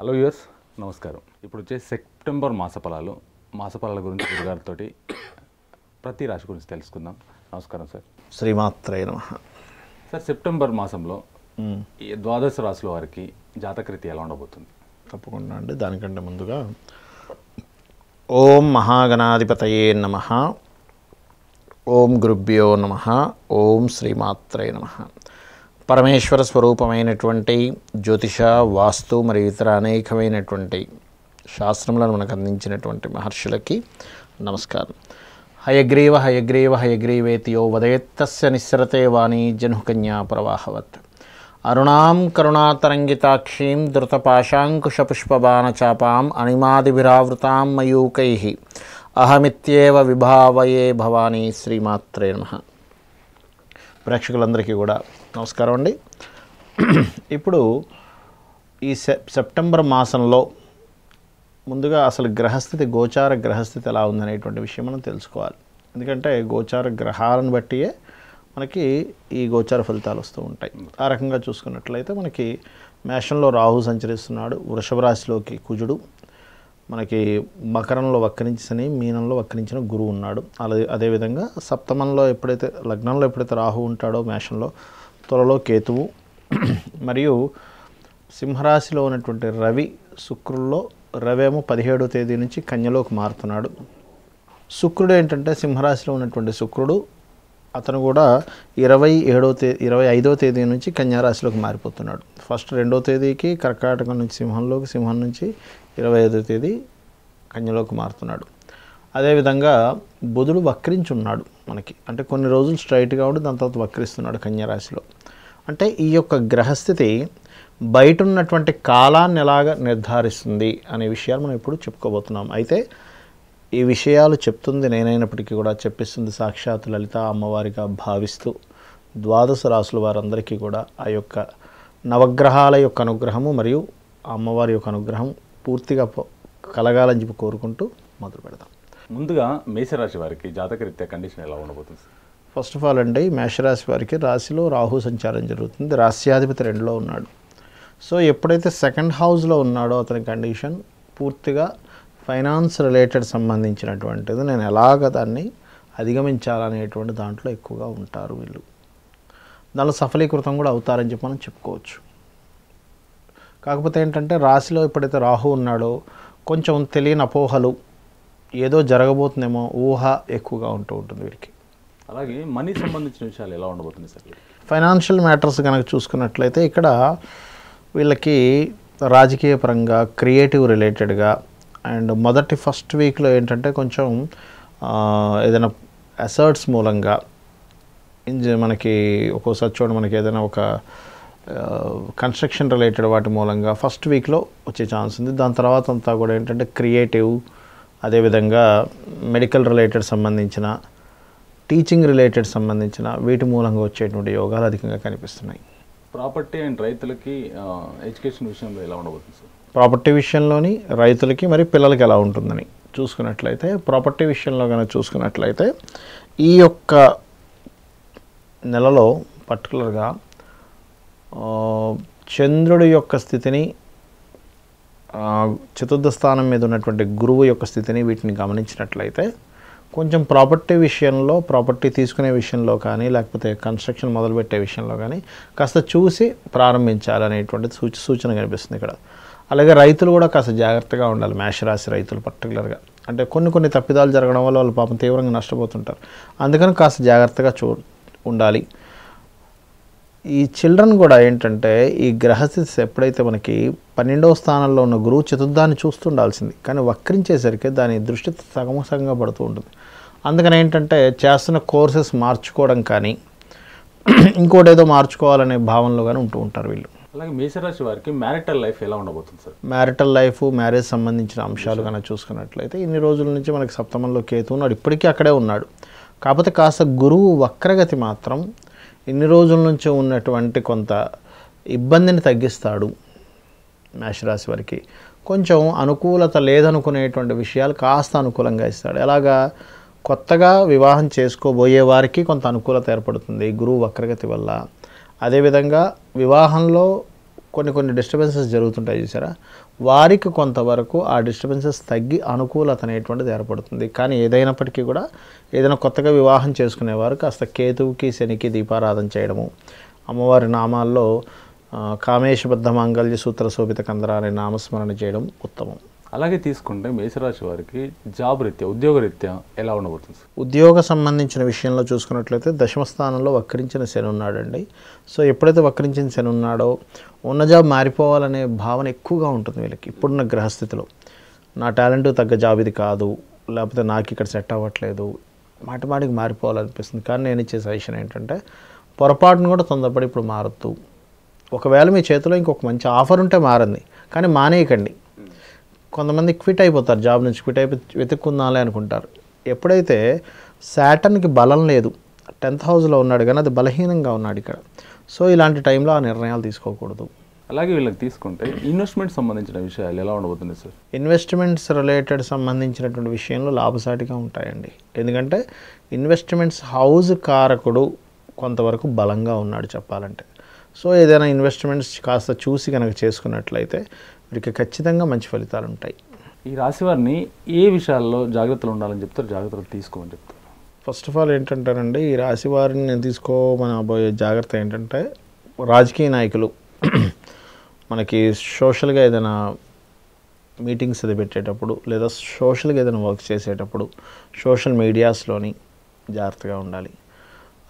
hello yours నమస్కారం ఇప్పుడు వచ్చే సెప్టెంబర్ మాసఫలాలు మాసఫలాల గురించి గురుగారితో ప్రతి రాశి గురించి తెలుసుకుందాం నమస్కారం సార్ శ్రీమాత్రే నమ సార్ సెప్టెంబర్ మాసంలో ఈ ద్వాదశ రాశుల వారికి జాతకృతి ఎలా ఉండబోతుంది తప్పకుండా అండి దానికంటే ముందుగా ఓం మహాగణాధిపతయే నమ ఓం గురుభ్యో నమ ఓం శ్రీమాత్రే నమ పరమేశ్వర స్వరూపమైనటువంటి జ్యోతిష వాస్తు మరియు ఇతర అనేకమైనటువంటి శాస్త్రములను మనకు అందించినటువంటి మహర్షులకి నమస్కారం హయగ్రీవ హయగ్రీవ హయగ్రీవేతియో వదయత్తస్య నిస్సరతే వాణి జనుకన్యా ప్రవాహవత్ అరుణాం కరుణాతరంగితాక్షీం ధృతపాశాంకుశపుష్పబాణచాపాం అణిమాదిభిరావృతాం మయూకై అహమిత్యేవ విభావయే భవానీ శ్రీమాత్రే నమ ప్రేక్షకులందరికీ కూడా నమస్కారం అండి ఇప్పుడు ఈ సెప్టెంబర్ మాసంలో ముందుగా అసలు గ్రహస్థితి గోచార గ్రహస్థితి ఎలా ఉందనేటువంటి విషయం మనం తెలుసుకోవాలి ఎందుకంటే గోచార గ్రహాలను బట్టియే మనకి ఈ గోచార ఫలితాలు వస్తూ ఉంటాయి ఆ రకంగా చూసుకున్నట్లయితే మనకి మేషంలో రాహు సంచరిస్తున్నాడు వృషభ రాశిలోకి కుజుడు మనకి మకరంలో వక్రించని మీనంలో వక్రించిన గురువు ఉన్నాడు అలా అదేవిధంగా సప్తమంలో ఎప్పుడైతే లగ్నంలో ఎప్పుడైతే రాహు ఉంటాడో మేషంలో తొలలో కేతువు మరియు సింహరాశిలో ఉన్నటువంటి రవి శుక్రుల్లో రవేమో పదిహేడో తేదీ నుంచి కన్యలోకి మారుతున్నాడు శుక్రుడు ఏంటంటే సింహరాశిలో ఉన్నటువంటి శుక్రుడు అతను కూడా ఇరవై ఏడో తే ఇరవై ఐదో తేదీ నుంచి కన్యారాశిలోకి మారిపోతున్నాడు ఫస్ట్ రెండో తేదీకి కర్కాటకం నుంచి సింహంలోకి సింహం నుంచి ఇరవై ఐదో తేదీ కన్యలోకి మారుతున్నాడు అదేవిధంగా బుధుడు వక్రించున్నాడు మనకి అంటే కొన్ని రోజులు స్ట్రైట్గా ఉండి దాని తర్వాత వక్రిస్తున్నాడు కన్యరాశిలో అంటే ఈ యొక్క గ్రహస్థితి బయట ఉన్నటువంటి కాలాన్ని ఎలాగ నిర్ధారిస్తుంది అనే విషయాలు మనం ఇప్పుడు చెప్పుకోబోతున్నాం అయితే ఈ విషయాలు చెప్తుంది నేనైనప్పటికీ కూడా చెప్పిస్తుంది సాక్షాత్ లలిత అమ్మవారిగా భావిస్తూ ద్వాదశ రాసుల వారందరికీ కూడా ఆ యొక్క నవగ్రహాల యొక్క అనుగ్రహము మరియు అమ్మవారి యొక్క అనుగ్రహం పూర్తిగా కలగాలని చెప్పి కోరుకుంటూ మొదలు పెడతాం ముందుగా మేషరాశి వారికి రీత్యా కండిషన్ ఎలా ఉండబోతుంది ఫస్ట్ ఆఫ్ ఆల్ అండి మేషరాశి వారికి రాశిలో రాహు సంచారం జరుగుతుంది రాశ్యాధిపతి రెండులో ఉన్నాడు సో ఎప్పుడైతే సెకండ్ హౌస్లో ఉన్నాడో అతని కండిషన్ పూర్తిగా ఫైనాన్స్ రిలేటెడ్ సంబంధించినటువంటిది నేను ఎలాగ దాన్ని అధిగమించాలనేటువంటి దాంట్లో ఎక్కువగా ఉంటారు వీళ్ళు దానిలో సఫలీకృతం కూడా అవుతారని చెప్పి మనం చెప్పుకోవచ్చు కాకపోతే ఏంటంటే రాశిలో ఎప్పుడైతే రాహు ఉన్నాడో కొంచెం తెలియని అపోహలు ఏదో జరగబోతుందేమో ఊహ ఎక్కువగా ఉంటూ ఉంటుంది వీరికి అలాగే మనీ సంబంధించిన విషయాలు ఎలా ఉండబోతుంది సార్ ఫైనాన్షియల్ మ్యాటర్స్ కనుక చూసుకున్నట్లయితే ఇక్కడ వీళ్ళకి రాజకీయ పరంగా క్రియేటివ్ రిలేటెడ్గా అండ్ మొదటి ఫస్ట్ వీక్లో ఏంటంటే కొంచెం ఏదైనా అసర్ట్స్ మూలంగా మనకి ఒక్కోసారి చూడండి మనకి ఏదైనా ఒక కన్స్ట్రక్షన్ రిలేటెడ్ వాటి మూలంగా ఫస్ట్ వీక్లో వచ్చే ఛాన్స్ ఉంది దాని తర్వాత అంతా కూడా ఏంటంటే క్రియేటివ్ అదేవిధంగా మెడికల్ రిలేటెడ్ సంబంధించిన టీచింగ్ రిలేటెడ్ సంబంధించిన వీటి మూలంగా వచ్చేటువంటి యోగాలు అధికంగా కనిపిస్తున్నాయి ప్రాపర్టీ అండ్ రైతులకి ఎడ్యుకేషన్ విషయంలో ఎలా ఉండబోతుంది సార్ ప్రాపర్టీ విషయంలోని రైతులకి మరి పిల్లలకి ఎలా ఉంటుందని చూసుకున్నట్లయితే ప్రాపర్టీ విషయంలో కనుక చూసుకున్నట్లయితే ఈ యొక్క నెలలో పర్టికులర్గా చంద్రుడి యొక్క స్థితిని చతుర్థ స్థానం మీద ఉన్నటువంటి గురువు యొక్క స్థితిని వీటిని గమనించినట్లయితే కొంచెం ప్రాపర్టీ విషయంలో ప్రాపర్టీ తీసుకునే విషయంలో కానీ లేకపోతే కన్స్ట్రక్షన్ మొదలుపెట్టే విషయంలో కానీ కాస్త చూసి ప్రారంభించాలనేటువంటి సూచ సూచన కనిపిస్తుంది ఇక్కడ అలాగే రైతులు కూడా కాస్త జాగ్రత్తగా ఉండాలి మేషరాశి రైతులు పర్టికులర్గా అంటే కొన్ని కొన్ని తప్పిదాలు జరగడం వల్ల వాళ్ళు పాపం తీవ్రంగా నష్టపోతుంటారు అందుకని కాస్త జాగ్రత్తగా చూ ఉండాలి ఈ చిల్డ్రన్ కూడా ఏంటంటే ఈ గ్రహస్థితి ఎప్పుడైతే మనకి పన్నెండవ స్థానంలో ఉన్న గురువు చతుర్థాన్ని చూస్తుండాల్సింది కానీ వక్రించేసరికి దాని దృష్టి సగము సగంగా పడుతూ ఉంటుంది అందుకని ఏంటంటే చేస్తున్న కోర్సెస్ మార్చుకోవడం కానీ ఇంకోటి ఏదో మార్చుకోవాలనే భావనలో కానీ ఉంటూ ఉంటారు వీళ్ళు అలాగే మేషరాశి వారికి మ్యారిటల్ లైఫ్ ఎలా ఉండబోతుంది సార్ మ్యారిటల్ లైఫ్ మ్యారేజ్ సంబంధించిన అంశాలు కనుక చూసుకున్నట్లయితే ఇన్ని రోజుల నుంచి మనకి సప్తమంలో కేతు ఉన్నాడు ఇప్పటికీ అక్కడే ఉన్నాడు కాకపోతే కాస్త గురువు వక్రగతి మాత్రం ఇన్ని రోజుల నుంచి ఉన్నటువంటి కొంత ఇబ్బందిని తగ్గిస్తాడు మేషరాశి వారికి కొంచెం అనుకూలత లేదనుకునేటువంటి విషయాలు కాస్త అనుకూలంగా ఇస్తాడు ఎలాగా కొత్తగా వివాహం చేసుకోబోయే వారికి కొంత అనుకూలత ఏర్పడుతుంది గురువు వక్రగతి వల్ల అదేవిధంగా వివాహంలో కొన్ని కొన్ని డిస్టర్బెన్సెస్ జరుగుతుంటాయి చూసారా వారికి కొంతవరకు ఆ డిస్టర్బెన్సెస్ తగ్గి అనుకూలత అనేటువంటిది ఏర్పడుతుంది కానీ ఏదైనప్పటికీ కూడా ఏదైనా కొత్తగా వివాహం చేసుకునేవారు కాస్త కేతువుకి శనికి దీపారాధన చేయడము అమ్మవారి నామాల్లో కామేశబద్ధ మాంగళ్య సూత్ర శోభిత కందరా అనే నామస్మరణ చేయడం ఉత్తమం అలాగే తీసుకుంటే మేషరాశి వారికి జాబ్ రీత్యా ఉద్యోగ రీత్యా ఎలా ఉండబోతుంది ఉద్యోగ సంబంధించిన విషయంలో చూసుకున్నట్లయితే దశమ స్థానంలో వక్రించిన శని ఉన్నాడండి సో ఎప్పుడైతే వక్రించిన శని ఉన్నాడో ఉన్న జాబ్ మారిపోవాలనే భావన ఎక్కువగా ఉంటుంది వీళ్ళకి ఇప్పుడున్న గ్రహస్థితిలో నా టాలెంట్ తగ్గ జాబ్ ఇది కాదు లేకపోతే నాకు ఇక్కడ సెట్ అవ్వట్లేదు మాటి మాటికి మారిపోవాలనిపిస్తుంది కానీ నేను ఇచ్చే సజెషన్ ఏంటంటే పొరపాటును కూడా తొందరపడి ఇప్పుడు మారొద్దు ఒకవేళ మీ చేతిలో ఇంకొక మంచి ఆఫర్ ఉంటే మారింది కానీ మానేయకండి కొంతమంది క్విట్ అయిపోతారు జాబ్ నుంచి క్విట్ అయిపోయి వెతుక్కుందాలే అనుకుంటారు ఎప్పుడైతే శాటన్కి బలం లేదు టెన్త్ హౌస్లో ఉన్నాడు కానీ అది బలహీనంగా ఉన్నాడు ఇక్కడ సో ఇలాంటి టైంలో ఆ నిర్ణయాలు తీసుకోకూడదు అలాగే వీళ్ళకి తీసుకుంటే ఇన్వెస్ట్మెంట్ సంబంధించిన విషయాలు ఎలా ఉండబోతుంది సార్ ఇన్వెస్ట్మెంట్స్ రిలేటెడ్ సంబంధించినటువంటి విషయంలో లాభసాటిగా ఉంటాయండి ఎందుకంటే ఇన్వెస్ట్మెంట్స్ హౌస్ కారకుడు కొంతవరకు బలంగా ఉన్నాడు చెప్పాలంటే సో ఏదైనా ఇన్వెస్ట్మెంట్స్ కాస్త చూసి కనుక చేసుకున్నట్లయితే వీరికి ఖచ్చితంగా మంచి ఫలితాలు ఉంటాయి ఈ రాశి వారిని ఏ విషయాల్లో జాగ్రత్తలు ఉండాలని చెప్తారు జాగ్రత్తలు తీసుకోమని చెప్తారు ఫస్ట్ ఆఫ్ ఆల్ ఏంటంటారండి ఈ రాశి వారిని నేను అబోయే జాగ్రత్త ఏంటంటే రాజకీయ నాయకులు మనకి సోషల్గా ఏదైనా మీటింగ్స్ అది పెట్టేటప్పుడు లేదా సోషల్గా ఏదైనా వర్క్ చేసేటప్పుడు సోషల్ మీడియాస్లోని జాగ్రత్తగా ఉండాలి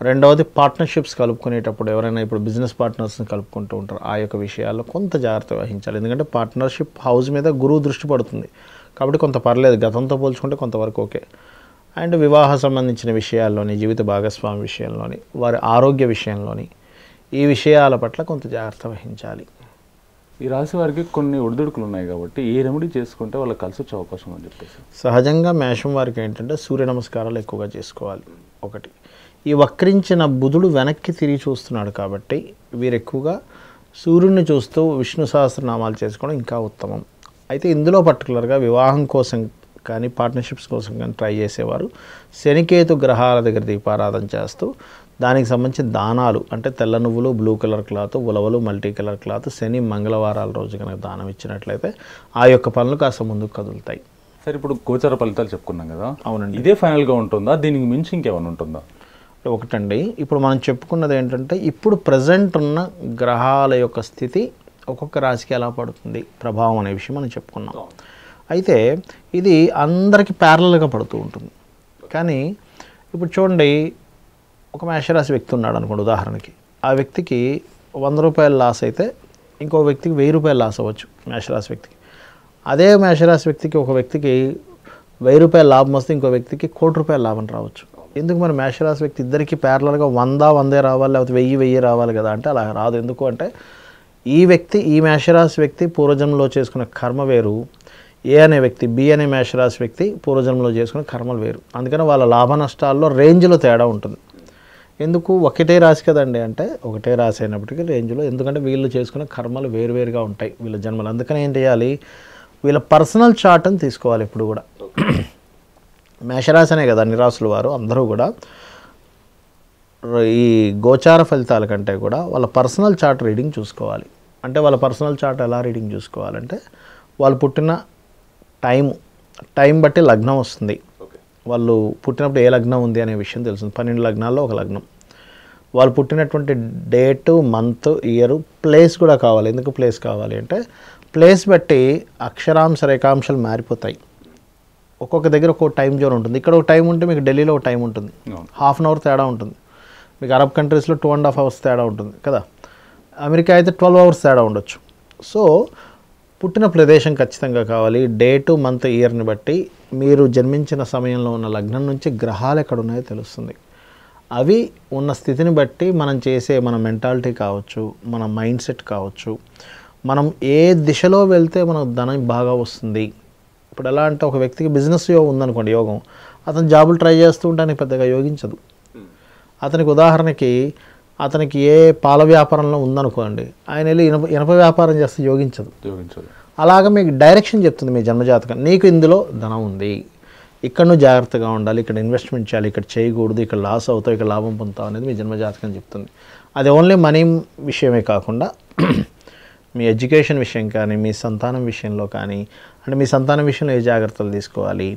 రెండవది పార్ట్నర్షిప్స్ కలుపుకునేటప్పుడు ఎవరైనా ఇప్పుడు బిజినెస్ పార్ట్నర్స్ని కలుపుకుంటూ ఉంటారు ఆ యొక్క విషయాల్లో కొంత జాగ్రత్త వహించాలి ఎందుకంటే పార్ట్నర్షిప్ హౌస్ మీద గురువు దృష్టి పడుతుంది కాబట్టి కొంత పర్లేదు గతంతో పోల్చుకుంటే కొంతవరకు ఓకే అండ్ వివాహ సంబంధించిన విషయాల్లోని జీవిత భాగస్వామి విషయంలోని వారి ఆరోగ్య విషయంలోని ఈ విషయాల పట్ల కొంత జాగ్రత్త వహించాలి ఈ రాశి వారికి కొన్ని ఒడిదుడుకులు ఉన్నాయి కాబట్టి ఏ రెమెడీ చేసుకుంటే వాళ్ళకి కలిసి వచ్చే అవకాశం అని చెప్పేసి సహజంగా మేషం వారికి ఏంటంటే సూర్య నమస్కారాలు ఎక్కువగా చేసుకోవాలి ఒకటి ఈ వక్రించిన బుధుడు వెనక్కి తిరిగి చూస్తున్నాడు కాబట్టి వీరు ఎక్కువగా సూర్యుడిని చూస్తూ విష్ణు సహస్రనామాలు చేసుకోవడం ఇంకా ఉత్తమం అయితే ఇందులో పర్టికులర్గా వివాహం కోసం కానీ పార్ట్నర్షిప్స్ కోసం కానీ ట్రై చేసేవారు శనికేతు గ్రహాల దగ్గర దీపారాధన చేస్తూ దానికి సంబంధించిన దానాలు అంటే తెల్ల నువ్వులు బ్లూ కలర్ క్లాత్ ఉలవలు మల్టీ కలర్ క్లాత్ శని మంగళవారాల రోజు కనుక దానం ఇచ్చినట్లయితే ఆ యొక్క పనులు కాస్త ముందుకు కదులుతాయి సరే ఇప్పుడు గోచర ఫలితాలు చెప్పుకున్నాం కదా అవునండి ఇదే ఫైనల్గా ఉంటుందా దీనికి మించి ఇంకేమైనా ఉంటుందా ఒకటండి ఇప్పుడు మనం చెప్పుకున్నది ఏంటంటే ఇప్పుడు ప్రజెంట్ ఉన్న గ్రహాల యొక్క స్థితి ఒక్కొక్క రాశికి ఎలా పడుతుంది ప్రభావం అనే విషయం మనం చెప్పుకున్నాం అయితే ఇది అందరికీ ప్యారలల్గా పడుతూ ఉంటుంది కానీ ఇప్పుడు చూడండి ఒక మేషరాశి వ్యక్తి ఉన్నాడు అనుకోండి ఉదాహరణకి ఆ వ్యక్తికి వంద రూపాయల లాస్ అయితే ఇంకో వ్యక్తికి వెయ్యి రూపాయలు లాస్ అవ్వచ్చు మేషరాశి వ్యక్తికి అదే మేషరాశి వ్యక్తికి ఒక వ్యక్తికి వెయ్యి రూపాయల లాభం వస్తే ఇంకో వ్యక్తికి కోటి రూపాయల లాభం రావచ్చు ఎందుకు మరి మేషరాశి వ్యక్తి ఇద్దరికి ప్యారలల్గా వంద వందే రావాలి లేకపోతే వెయ్యి వెయ్యి రావాలి కదా అంటే అలా రాదు ఎందుకు అంటే ఈ వ్యక్తి ఈ మేషరాశి వ్యక్తి పూర్వజన్మలో చేసుకున్న కర్మ వేరు ఏ అనే వ్యక్తి బి అనే మేషరాశి వ్యక్తి పూర్వజన్మలో చేసుకున్న కర్మలు వేరు అందుకని వాళ్ళ లాభ నష్టాల్లో రేంజ్లో తేడా ఉంటుంది ఎందుకు ఒకటే రాశి కదండి అంటే ఒకటే రాశి అయినప్పటికీ రేంజ్లో ఎందుకంటే వీళ్ళు చేసుకున్న కర్మలు వేరువేరుగా ఉంటాయి వీళ్ళ జన్మలు అందుకని ఏం చేయాలి వీళ్ళ పర్సనల్ చార్ట్ని తీసుకోవాలి ఇప్పుడు కూడా అనే కదా నిరాశుల వారు అందరూ కూడా ఈ గోచార ఫలితాల కంటే కూడా వాళ్ళ పర్సనల్ చార్ట్ రీడింగ్ చూసుకోవాలి అంటే వాళ్ళ పర్సనల్ చార్ట్ ఎలా రీడింగ్ చూసుకోవాలంటే వాళ్ళు పుట్టిన టైం టైం బట్టి లగ్నం వస్తుంది వాళ్ళు పుట్టినప్పుడు ఏ లగ్నం ఉంది అనే విషయం తెలుస్తుంది పన్నెండు లగ్నాల్లో ఒక లగ్నం వాళ్ళు పుట్టినటువంటి డేటు మంత్ ఇయర్ ప్లేస్ కూడా కావాలి ఎందుకు ప్లేస్ కావాలి అంటే ప్లేస్ బట్టి అక్షరాంశ రేఖాంశాలు మారిపోతాయి ఒక్కొక్క దగ్గర ఒక్కొక్క టైం జోన్ ఉంటుంది ఇక్కడ ఒక టైం ఉంటే మీకు ఢిల్లీలో ఒక టైం ఉంటుంది హాఫ్ అన్ అవర్ తేడా ఉంటుంది మీకు అరబ్ కంట్రీస్లో టూ అండ్ హాఫ్ అవర్స్ తేడా ఉంటుంది కదా అమెరికా అయితే ట్వెల్వ్ అవర్స్ తేడా ఉండొచ్చు సో పుట్టిన ప్రదేశం ఖచ్చితంగా కావాలి డేటు మంత్ ఇయర్ని బట్టి మీరు జన్మించిన సమయంలో ఉన్న లగ్నం నుంచి గ్రహాలు ఎక్కడ ఉన్నాయో తెలుస్తుంది అవి ఉన్న స్థితిని బట్టి మనం చేసే మన మెంటాలిటీ కావచ్చు మన మైండ్ సెట్ కావచ్చు మనం ఏ దిశలో వెళ్తే మనకు ధనం బాగా వస్తుంది ఇప్పుడు ఎలా అంటే ఒక వ్యక్తికి బిజినెస్ యోగం ఉందనుకోండి యోగం అతను జాబులు ట్రై చేస్తూ ఉంటానికి పెద్దగా యోగించదు అతనికి ఉదాహరణకి అతనికి ఏ పాల వ్యాపారంలో ఉందనుకోండి ఆయన వెళ్ళి ఇనప ఇనప వ్యాపారం చేస్తే యోగించదు యోగించదు అలాగ మీకు డైరెక్షన్ చెప్తుంది మీ జన్మజాతకం నీకు ఇందులో ధనం ఉంది ఇక్కడ నువ్వు జాగ్రత్తగా ఉండాలి ఇక్కడ ఇన్వెస్ట్మెంట్ చేయాలి ఇక్కడ చేయకూడదు ఇక్కడ లాస్ అవుతావు ఇక్కడ లాభం పొందుతావు అనేది మీ జన్మజాతకం చెప్తుంది అది ఓన్లీ మనీ విషయమే కాకుండా మీ ఎడ్యుకేషన్ విషయం కానీ మీ సంతానం విషయంలో కానీ అంటే మీ సంతానం విషయంలో ఏ జాగ్రత్తలు తీసుకోవాలి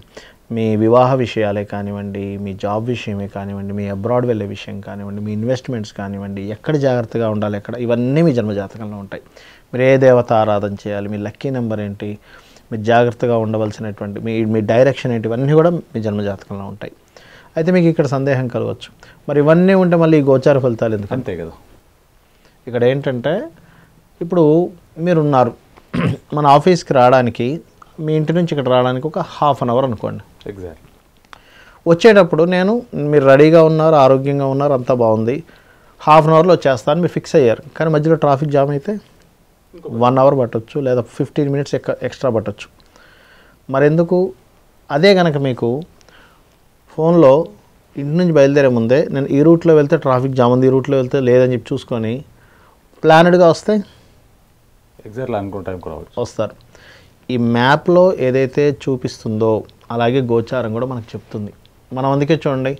మీ వివాహ విషయాలే కానివ్వండి మీ జాబ్ విషయమే కానివ్వండి మీ అబ్రాడ్ వెళ్ళే విషయం కానివ్వండి మీ ఇన్వెస్ట్మెంట్స్ కానివ్వండి ఎక్కడ జాగ్రత్తగా ఉండాలి ఎక్కడ ఇవన్నీ మీ జన్మజాతకంలో ఉంటాయి మీరు ఏ దేవత ఆరాధన చేయాలి మీ లక్కీ నెంబర్ ఏంటి మీరు జాగ్రత్తగా ఉండవలసినటువంటి మీ మీ డైరెక్షన్ ఏంటి ఇవన్నీ కూడా మీ జన్మజాతకంలో ఉంటాయి అయితే మీకు ఇక్కడ సందేహం కలగవచ్చు మరి ఇవన్నీ ఉంటే మళ్ళీ గోచార ఫలితాలు ఎందుకు అంతే కదా ఇక్కడ ఏంటంటే ఇప్పుడు మీరున్నారు మన ఆఫీస్కి రావడానికి మీ ఇంటి నుంచి ఇక్కడ రావడానికి ఒక హాఫ్ అన్ అవర్ అనుకోండి ఎగ్జాక్ట్ వచ్చేటప్పుడు నేను మీరు రెడీగా ఉన్నారు ఆరోగ్యంగా ఉన్నారు అంతా బాగుంది హాఫ్ అన్ అవర్లో వచ్చేస్తాను మీరు ఫిక్స్ అయ్యారు కానీ మధ్యలో ట్రాఫిక్ జామ్ అయితే వన్ అవర్ పట్టొచ్చు లేదా ఫిఫ్టీన్ మినిట్స్ ఎక్స్ట్రా పట్టొచ్చు మరెందుకు అదే కనుక మీకు ఫోన్లో ఇంటి నుంచి బయలుదేరే ముందే నేను ఈ రూట్లో వెళ్తే ట్రాఫిక్ జామ్ ఉంది ఈ రూట్లో వెళ్తే లేదని చెప్పి చూసుకొని ప్లానెడ్గా వస్తే ఎగ్జాక్ట్లీ అనుకున్న టైం కూడా వస్తారు ఈ మ్యాప్లో ఏదైతే చూపిస్తుందో అలాగే గోచారం కూడా మనకు చెప్తుంది మనం అందుకే చూడండి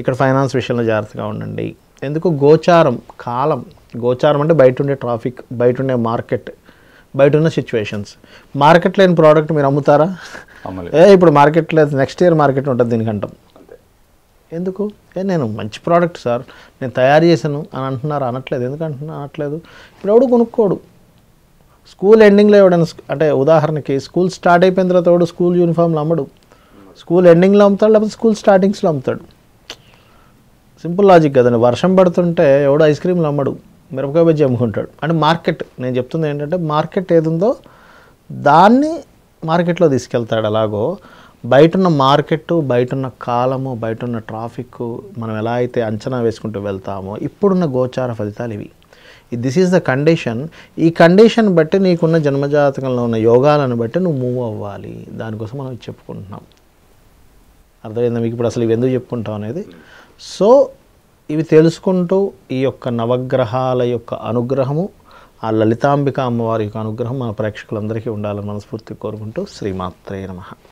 ఇక్కడ ఫైనాన్స్ విషయంలో జాగ్రత్తగా ఉండండి ఎందుకు గోచారం కాలం గోచారం అంటే బయట ఉండే ట్రాఫిక్ బయట ఉండే మార్కెట్ బయట ఉన్న సిచ్యువేషన్స్ మార్కెట్ లేని ప్రోడక్ట్ మీరు అమ్ముతారా ఏ ఇప్పుడు మార్కెట్ లేదు నెక్స్ట్ ఇయర్ మార్కెట్ ఉంటుంది దీనికంటాం ఎందుకు ఏ నేను మంచి ప్రోడక్ట్ సార్ నేను తయారు చేశాను అని అంటున్నారు అనట్లేదు ఎందుకంటున్నా అనట్లేదు ఇప్పుడు ఎవడు కొనుక్కోడు స్కూల్ ఎండింగ్లో ఎవడైనా అంటే ఉదాహరణకి స్కూల్ స్టార్ట్ అయిపోయిన తర్వాత వాడు స్కూల్ యూనిఫామ్లు అమ్మడు స్కూల్ ఎండింగ్లో అమ్ముతాడు లేకపోతే స్కూల్ స్టార్టింగ్స్లో అమ్ముతాడు సింపుల్ లాజిక్ కదండి వర్షం పడుతుంటే ఎవడు ఐస్ క్రీమ్లు అమ్మడు మిరపకాయ బజ్జి అమ్ముకుంటాడు అంటే మార్కెట్ నేను చెప్తుంది ఏంటంటే మార్కెట్ ఏదుందో దాన్ని మార్కెట్లో తీసుకెళ్తాడు అలాగో బయట మార్కెట్టు మార్కెట్ ఉన్న కాలము బయట ఉన్న ట్రాఫిక్ మనం ఎలా అయితే అంచనా వేసుకుంటూ వెళ్తామో ఇప్పుడున్న గోచార ఫలితాలు ఇవి దిస్ ఈజ్ ద కండిషన్ ఈ కండిషన్ బట్టి నీకున్న జన్మజాతకంలో ఉన్న యోగాలను బట్టి నువ్వు మూవ్ అవ్వాలి దానికోసం మనం చెప్పుకుంటున్నాం అర్థమైందా మీకు ఇప్పుడు అసలు ఇవి ఎందుకు చెప్పుకుంటాం అనేది సో ఇవి తెలుసుకుంటూ ఈ యొక్క నవగ్రహాల యొక్క అనుగ్రహము ఆ లలితాంబిక అమ్మవారి యొక్క అనుగ్రహం మన ప్రేక్షకులందరికీ ఉండాలని మనస్ఫూర్తి కోరుకుంటూ శ్రీమాత్రే నమ